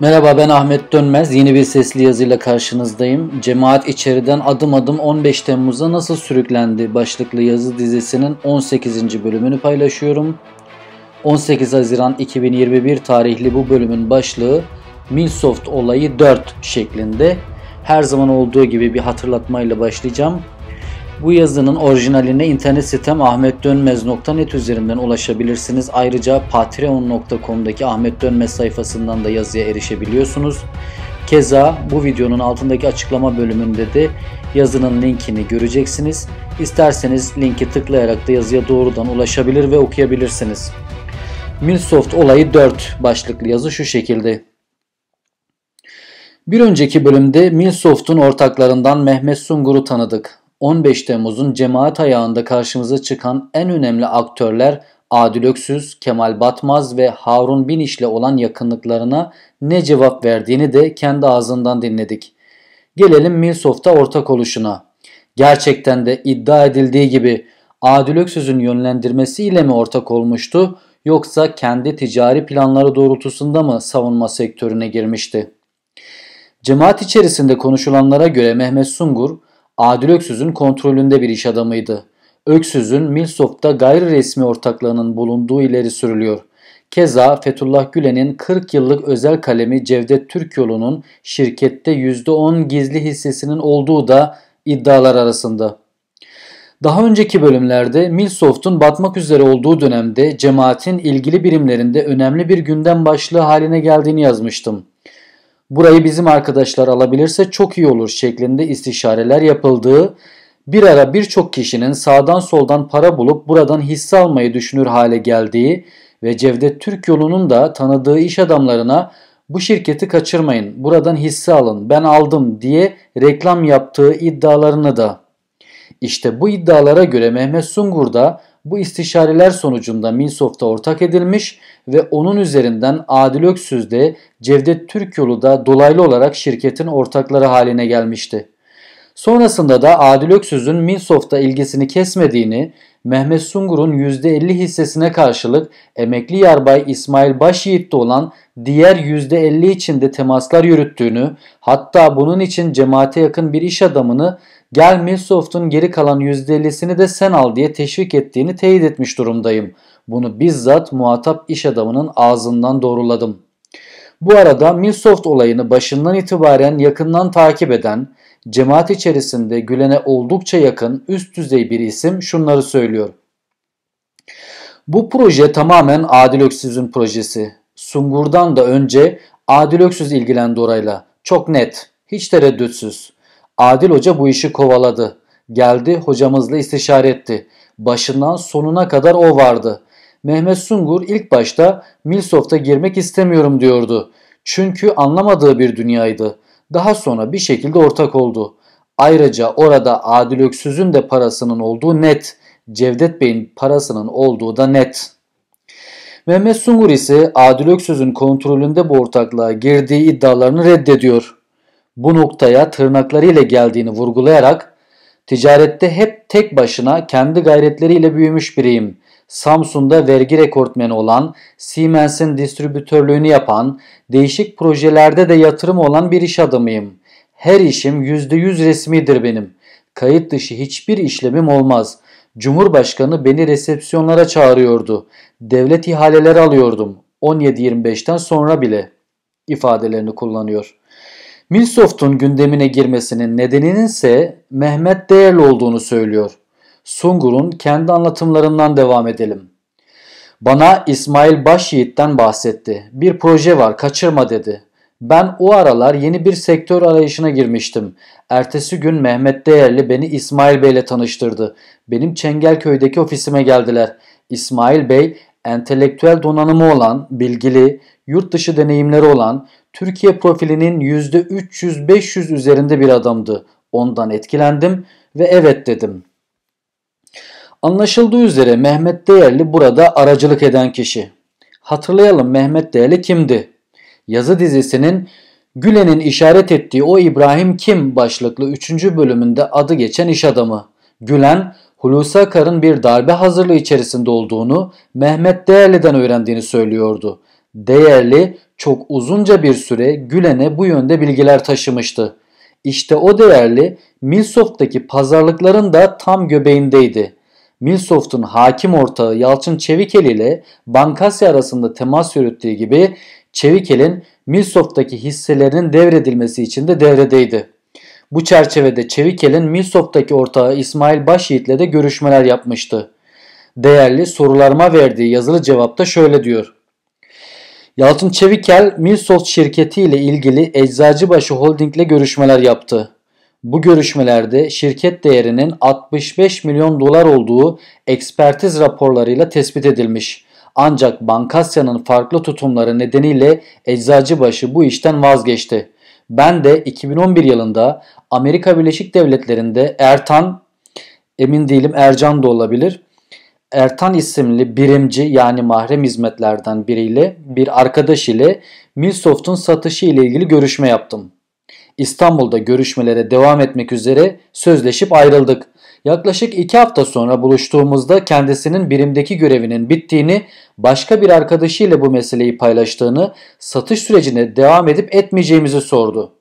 Merhaba ben Ahmet Dönmez. Yeni bir sesli yazıyla karşınızdayım. Cemaat içeriden adım adım 15 Temmuz'a nasıl sürüklendi başlıklı yazı dizisinin 18. bölümünü paylaşıyorum. 18 Haziran 2021 tarihli bu bölümün başlığı Milsoft olayı 4 şeklinde. Her zaman olduğu gibi bir hatırlatmayla başlayacağım. Bu yazının orijinaline internet sitem ahmetdönmez.net üzerinden ulaşabilirsiniz. Ayrıca patreon.com'daki Ahmet Dönmez sayfasından da yazıya erişebiliyorsunuz. Keza bu videonun altındaki açıklama bölümünde de yazının linkini göreceksiniz. İsterseniz linki tıklayarak da yazıya doğrudan ulaşabilir ve okuyabilirsiniz. Milsoft olayı 4 başlıklı yazı şu şekilde. Bir önceki bölümde Milsoft'un ortaklarından Mehmet Sungur'u tanıdık. 15 Temmuz'un cemaat ayağında karşımıza çıkan en önemli aktörler Adil Öksüz, Kemal Batmaz ve Harun Biniş ile olan yakınlıklarına ne cevap verdiğini de kendi ağzından dinledik. Gelelim Milsoft'a ortak oluşuna. Gerçekten de iddia edildiği gibi Adil Öksüz'ün yönlendirmesiyle mi ortak olmuştu yoksa kendi ticari planları doğrultusunda mı savunma sektörüne girmişti? Cemaat içerisinde konuşulanlara göre Mehmet Sungur Adil Öksüz'ün kontrolünde bir iş adamıydı. Öksüz'ün Milsop'ta gayri resmi ortaklığının bulunduğu ileri sürülüyor. Keza Fethullah Gülen'in 40 yıllık özel kalemi Cevdet Türk yolunun şirkette %10 gizli hissesinin olduğu da iddialar arasında. Daha önceki bölümlerde Milsoft'un batmak üzere olduğu dönemde cemaatin ilgili birimlerinde önemli bir gündem başlığı haline geldiğini yazmıştım burayı bizim arkadaşlar alabilirse çok iyi olur şeklinde istişareler yapıldığı, bir ara birçok kişinin sağdan soldan para bulup buradan hisse almayı düşünür hale geldiği ve Cevdet Türk yolunun da tanıdığı iş adamlarına bu şirketi kaçırmayın, buradan hisse alın, ben aldım diye reklam yaptığı iddialarını da. İşte bu iddialara göre Mehmet Sungur da bu istişareler sonucunda Minsoft'a ortak edilmiş ve onun üzerinden Adil Öksüz de Cevdet Türkyolu da dolaylı olarak şirketin ortakları haline gelmişti. Sonrasında da Adil Öksüz'ün Minsoft'a ilgisini kesmediğini, Mehmet Sungur'un %50 hissesine karşılık emekli yarbay İsmail Başyiğit'te olan diğer %50 için de temaslar yürüttüğünü, hatta bunun için cemaate yakın bir iş adamını gel Milsoft'un geri kalan %50'sini de sen al diye teşvik ettiğini teyit etmiş durumdayım. Bunu bizzat muhatap iş adamının ağzından doğruladım. Bu arada Milsoft olayını başından itibaren yakından takip eden, cemaat içerisinde Gülen'e oldukça yakın üst düzey bir isim şunları söylüyor. Bu proje tamamen Adil Öksüz'ün projesi. Sungur'dan da önce Adil Öksüz ilgilendi orayla. Çok net, hiç tereddütsüz. Adil Hoca bu işi kovaladı. Geldi hocamızla istişare etti. Başından sonuna kadar o vardı. Mehmet Sungur ilk başta Milsoft'a girmek istemiyorum diyordu. Çünkü anlamadığı bir dünyaydı. Daha sonra bir şekilde ortak oldu. Ayrıca orada Adil Öksüz'ün de parasının olduğu net. Cevdet Bey'in parasının olduğu da net. Mehmet Sungur ise Adil Öksüz'ün kontrolünde bu ortaklığa girdiği iddialarını reddediyor bu noktaya tırnaklarıyla geldiğini vurgulayarak ticarette hep tek başına kendi gayretleriyle büyümüş biriyim. Samsun'da vergi rekortmeni olan, Siemens'in distribütörlüğünü yapan, değişik projelerde de yatırım olan bir iş adamıyım. Her işim %100 resmidir benim. Kayıt dışı hiçbir işlemim olmaz.'' Cumhurbaşkanı beni resepsiyonlara çağırıyordu. Devlet ihaleleri alıyordum. 17-25'ten sonra bile ifadelerini kullanıyor. Milsoft'un gündemine girmesinin nedeninin ise Mehmet Değerli olduğunu söylüyor. Sungur'un kendi anlatımlarından devam edelim. Bana İsmail Başyiğit'ten bahsetti. Bir proje var kaçırma dedi. Ben o aralar yeni bir sektör arayışına girmiştim. Ertesi gün Mehmet Değerli beni İsmail Bey'le tanıştırdı. Benim Çengelköy'deki ofisime geldiler. İsmail Bey entelektüel donanımı olan, bilgili, yurt dışı deneyimleri olan, Türkiye profilinin %300-500 üzerinde bir adamdı. Ondan etkilendim ve evet dedim. Anlaşıldığı üzere Mehmet Değerli burada aracılık eden kişi. Hatırlayalım Mehmet Değerli kimdi? Yazı dizisinin Gülen'in işaret ettiği o İbrahim Kim başlıklı 3. bölümünde adı geçen iş adamı. Gülen, Hulusi Akar'ın bir darbe hazırlığı içerisinde olduğunu Mehmet Değerli'den öğrendiğini söylüyordu değerli çok uzunca bir süre Gülen'e bu yönde bilgiler taşımıştı. İşte o değerli Milsoft'taki pazarlıkların da tam göbeğindeydi. Milsoft'un hakim ortağı Yalçın Çevikel ile Bankasya arasında temas yürüttüğü gibi Çevikel'in Milsoft'taki hisselerinin devredilmesi için de devredeydi. Bu çerçevede Çevikel'in Milsoft'taki ortağı İsmail Başyiğit'le de görüşmeler yapmıştı. Değerli sorularıma verdiği yazılı cevapta şöyle diyor. Yalçın Çevikel, Milsos şirketi ile ilgili Eczacıbaşı Holding ile görüşmeler yaptı. Bu görüşmelerde şirket değerinin 65 milyon dolar olduğu ekspertiz raporlarıyla tespit edilmiş. Ancak Bankasya'nın farklı tutumları nedeniyle Eczacıbaşı bu işten vazgeçti. Ben de 2011 yılında Amerika Birleşik Devletleri'nde Ertan, emin değilim Ercan da olabilir, Ertan isimli birimci yani mahrem hizmetlerden biriyle bir arkadaş ile Milsoft'un satışı ile ilgili görüşme yaptım. İstanbul'da görüşmelere devam etmek üzere sözleşip ayrıldık. Yaklaşık iki hafta sonra buluştuğumuzda kendisinin birimdeki görevinin bittiğini, başka bir arkadaşıyla bu meseleyi paylaştığını, satış sürecine devam edip etmeyeceğimizi sordu.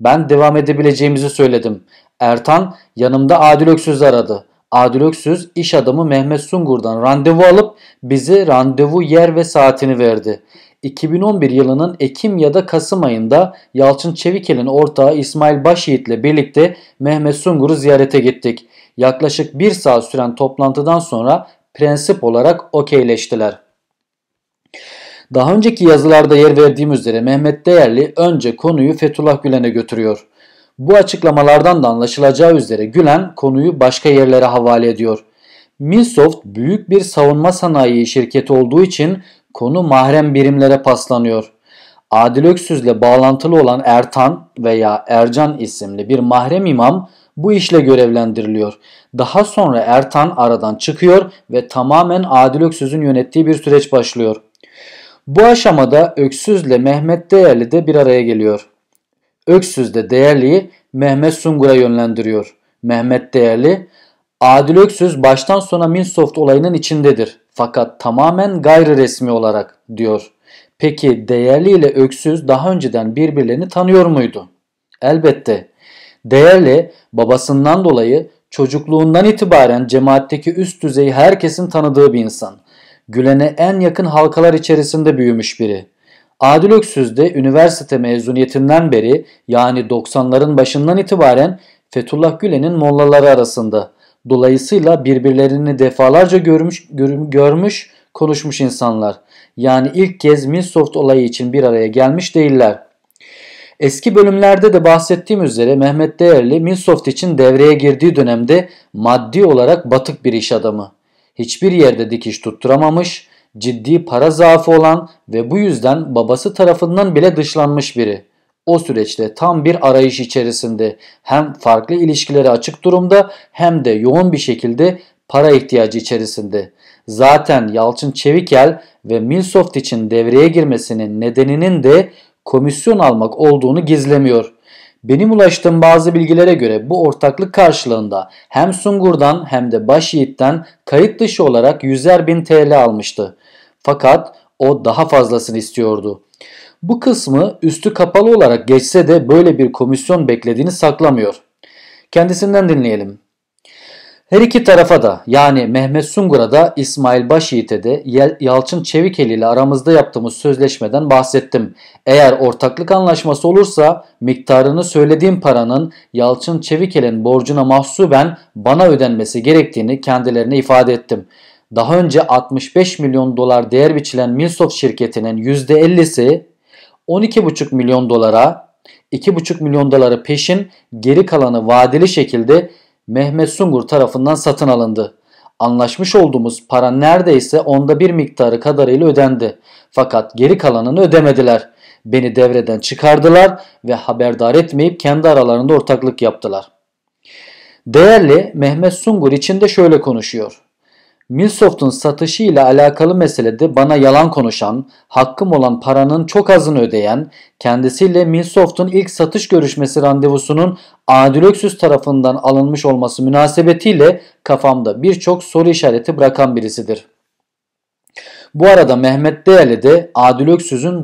Ben devam edebileceğimizi söyledim. Ertan yanımda Adil Öksüz'ü aradı. Adil Öksüz iş adamı Mehmet Sungur'dan randevu alıp bizi randevu yer ve saatini verdi. 2011 yılının Ekim ya da Kasım ayında Yalçın Çevikel'in ortağı İsmail Başyiğit ile birlikte Mehmet Sungur'u ziyarete gittik. Yaklaşık bir saat süren toplantıdan sonra prensip olarak okeyleştiler. Daha önceki yazılarda yer verdiğim üzere Mehmet Değerli önce konuyu Fethullah Gülen'e götürüyor. Bu açıklamalardan da anlaşılacağı üzere Gülen konuyu başka yerlere havale ediyor. Milsoft büyük bir savunma sanayi şirketi olduğu için konu mahrem birimlere paslanıyor. Adil Öksüz'le bağlantılı olan Ertan veya Ercan isimli bir mahrem imam bu işle görevlendiriliyor. Daha sonra Ertan aradan çıkıyor ve tamamen Adil Öksüz'ün yönettiği bir süreç başlıyor. Bu aşamada Öksüz'le Mehmet Değerli de bir araya geliyor. Öksüz de Değerli'yi Mehmet Sungur'a yönlendiriyor. Mehmet Değerli, Adil Öksüz baştan sona Minsoft olayının içindedir fakat tamamen gayri resmi olarak diyor. Peki Değerli ile Öksüz daha önceden birbirlerini tanıyor muydu? Elbette. Değerli babasından dolayı çocukluğundan itibaren cemaatteki üst düzeyi herkesin tanıdığı bir insan. Gülen'e en yakın halkalar içerisinde büyümüş biri. Adil Öksüz de üniversite mezuniyetinden beri yani 90'ların başından itibaren Fethullah Gülen'in mollaları arasında. Dolayısıyla birbirlerini defalarca görmüş, görmüş konuşmuş insanlar. Yani ilk kez Minsoft olayı için bir araya gelmiş değiller. Eski bölümlerde de bahsettiğim üzere Mehmet Değerli Minsoft için devreye girdiği dönemde maddi olarak batık bir iş adamı. Hiçbir yerde dikiş tutturamamış, ciddi para zaafı olan ve bu yüzden babası tarafından bile dışlanmış biri. O süreçte tam bir arayış içerisinde hem farklı ilişkileri açık durumda hem de yoğun bir şekilde para ihtiyacı içerisinde. Zaten Yalçın Çevikel ve Milsoft için devreye girmesinin nedeninin de komisyon almak olduğunu gizlemiyor. Benim ulaştığım bazı bilgilere göre bu ortaklık karşılığında hem Sungur'dan hem de Başyiğit'ten kayıt dışı olarak yüzer bin TL almıştı. Fakat o daha fazlasını istiyordu. Bu kısmı üstü kapalı olarak geçse de böyle bir komisyon beklediğini saklamıyor. Kendisinden dinleyelim. Her iki tarafa da yani Mehmet Sungur'a da İsmail Başyiğit'e de Yalçın Çevikeli ile aramızda yaptığımız sözleşmeden bahsettim. Eğer ortaklık anlaşması olursa miktarını söylediğim paranın Yalçın Çevikeli'nin borcuna mahsuben bana ödenmesi gerektiğini kendilerine ifade ettim. Daha önce 65 milyon dolar değer biçilen Milsoft şirketinin %50'si 12,5 milyon dolara 2,5 milyon doları peşin geri kalanı vadeli şekilde Mehmet Sungur tarafından satın alındı. Anlaşmış olduğumuz para neredeyse onda bir miktarı kadarıyla ödendi. Fakat geri kalanını ödemediler. Beni devreden çıkardılar ve haberdar etmeyip kendi aralarında ortaklık yaptılar. Değerli Mehmet Sungur için de şöyle konuşuyor. Milsoft'un satışı ile alakalı meselede bana yalan konuşan, hakkım olan paranın çok azını ödeyen, kendisiyle Milsoft'un ilk satış görüşmesi randevusunun Adilöksüz tarafından alınmış olması münasebetiyle kafamda birçok soru işareti bırakan birisidir. Bu arada Mehmet Değerli de Adil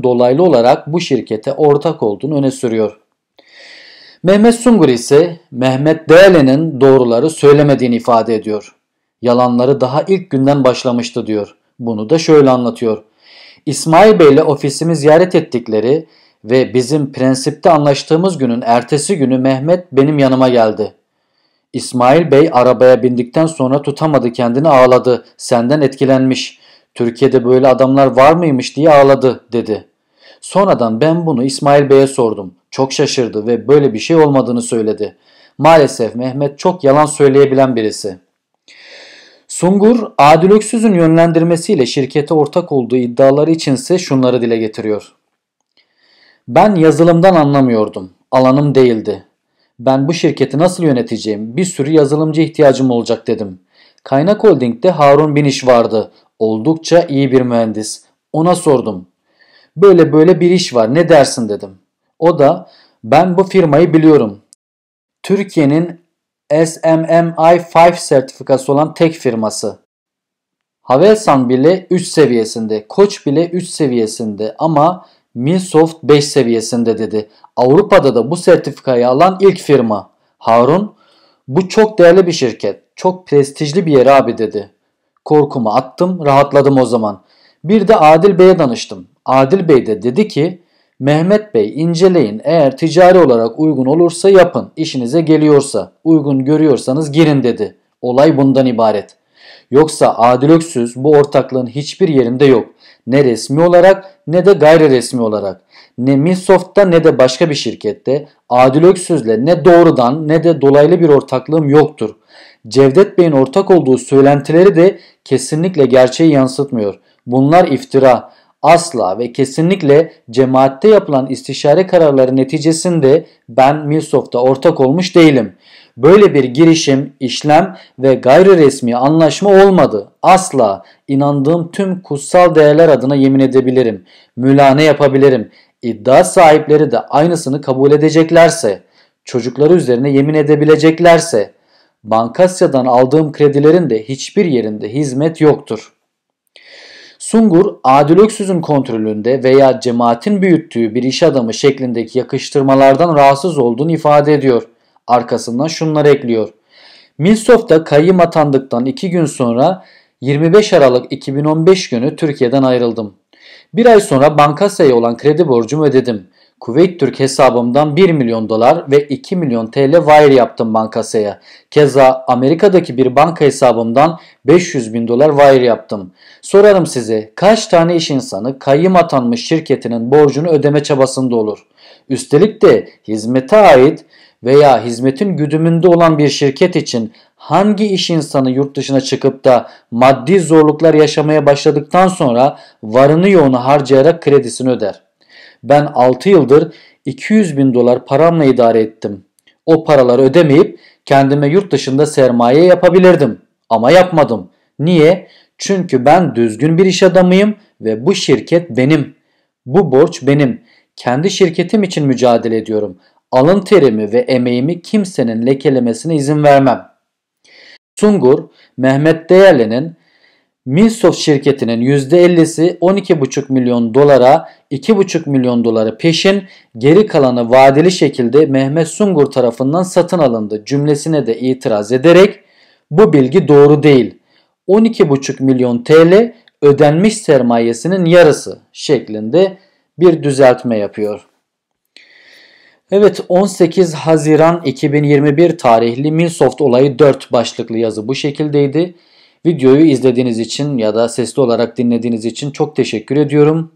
dolaylı olarak bu şirkete ortak olduğunu öne sürüyor. Mehmet Sungur ise Mehmet Değerli'nin doğruları söylemediğini ifade ediyor. Yalanları daha ilk günden başlamıştı diyor. Bunu da şöyle anlatıyor. İsmail Bey'le ofisimi ziyaret ettikleri ve bizim prensipte anlaştığımız günün ertesi günü Mehmet benim yanıma geldi. İsmail Bey arabaya bindikten sonra tutamadı kendini ağladı. Senden etkilenmiş. Türkiye'de böyle adamlar var mıymış diye ağladı dedi. Sonradan ben bunu İsmail Bey'e sordum. Çok şaşırdı ve böyle bir şey olmadığını söyledi. Maalesef Mehmet çok yalan söyleyebilen birisi.'' Sungur, Adil Öksüz'ün yönlendirmesiyle şirkete ortak olduğu iddiaları için ise şunları dile getiriyor. Ben yazılımdan anlamıyordum. Alanım değildi. Ben bu şirketi nasıl yöneteceğim? Bir sürü yazılımcı ihtiyacım olacak dedim. Kaynak Holding'de Harun Biniş vardı. Oldukça iyi bir mühendis. Ona sordum. Böyle böyle bir iş var ne dersin dedim. O da ben bu firmayı biliyorum. Türkiye'nin SMMI5 sertifikası olan tek firması. Havelsan bile 3 seviyesinde, Koç bile 3 seviyesinde ama Minsoft 5 seviyesinde dedi. Avrupa'da da bu sertifikayı alan ilk firma. Harun, bu çok değerli bir şirket, çok prestijli bir yer abi dedi. Korkumu attım, rahatladım o zaman. Bir de Adil Bey'e danıştım. Adil Bey de dedi ki Mehmet Bey inceleyin eğer ticari olarak uygun olursa yapın işinize geliyorsa uygun görüyorsanız girin dedi. Olay bundan ibaret. Yoksa Adil Öksüz bu ortaklığın hiçbir yerinde yok. Ne resmi olarak ne de gayri resmi olarak. Ne Milsoft'ta ne de başka bir şirkette Adil Öksüz'le ne doğrudan ne de dolaylı bir ortaklığım yoktur. Cevdet Bey'in ortak olduğu söylentileri de kesinlikle gerçeği yansıtmıyor. Bunlar iftira asla ve kesinlikle cemaatte yapılan istişare kararları neticesinde ben Milsoft'a ortak olmuş değilim. Böyle bir girişim, işlem ve gayri resmi anlaşma olmadı. Asla inandığım tüm kutsal değerler adına yemin edebilirim. Mülane yapabilirim. İddia sahipleri de aynısını kabul edeceklerse, çocukları üzerine yemin edebileceklerse, Bankasya'dan aldığım kredilerin de hiçbir yerinde hizmet yoktur.'' Sungur, Adil Öksüz'ün kontrolünde veya cemaatin büyüttüğü bir iş adamı şeklindeki yakıştırmalardan rahatsız olduğunu ifade ediyor. Arkasından şunları ekliyor. Milsof'ta kayyım atandıktan 2 gün sonra 25 Aralık 2015 günü Türkiye'den ayrıldım. Bir ay sonra Bankasya'ya olan kredi borcumu ödedim. Kuveyt Türk hesabımdan 1 milyon dolar ve 2 milyon TL wire yaptım bankasaya. Keza Amerika'daki bir banka hesabımdan 500 bin dolar wire yaptım. Sorarım size kaç tane iş insanı kayyım atanmış şirketinin borcunu ödeme çabasında olur? Üstelik de hizmete ait veya hizmetin güdümünde olan bir şirket için hangi iş insanı yurt dışına çıkıp da maddi zorluklar yaşamaya başladıktan sonra varını yoğunu harcayarak kredisini öder? Ben 6 yıldır 200 bin dolar paramla idare ettim. O paraları ödemeyip kendime yurt dışında sermaye yapabilirdim. Ama yapmadım. Niye? Çünkü ben düzgün bir iş adamıyım ve bu şirket benim. Bu borç benim. Kendi şirketim için mücadele ediyorum. Alın terimi ve emeğimi kimsenin lekelemesine izin vermem. Sungur, Mehmet Değerli'nin Milsoft şirketinin %50'si 12,5 milyon dolara 2,5 milyon doları peşin geri kalanı vadeli şekilde Mehmet Sungur tarafından satın alındı cümlesine de itiraz ederek bu bilgi doğru değil. 12,5 milyon TL ödenmiş sermayesinin yarısı şeklinde bir düzeltme yapıyor. Evet 18 Haziran 2021 tarihli Milsoft olayı 4 başlıklı yazı bu şekildeydi. Videoyu izlediğiniz için ya da sesli olarak dinlediğiniz için çok teşekkür ediyorum.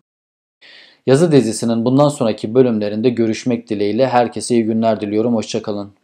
Yazı dizisinin bundan sonraki bölümlerinde görüşmek dileğiyle herkese iyi günler diliyorum. Hoşçakalın.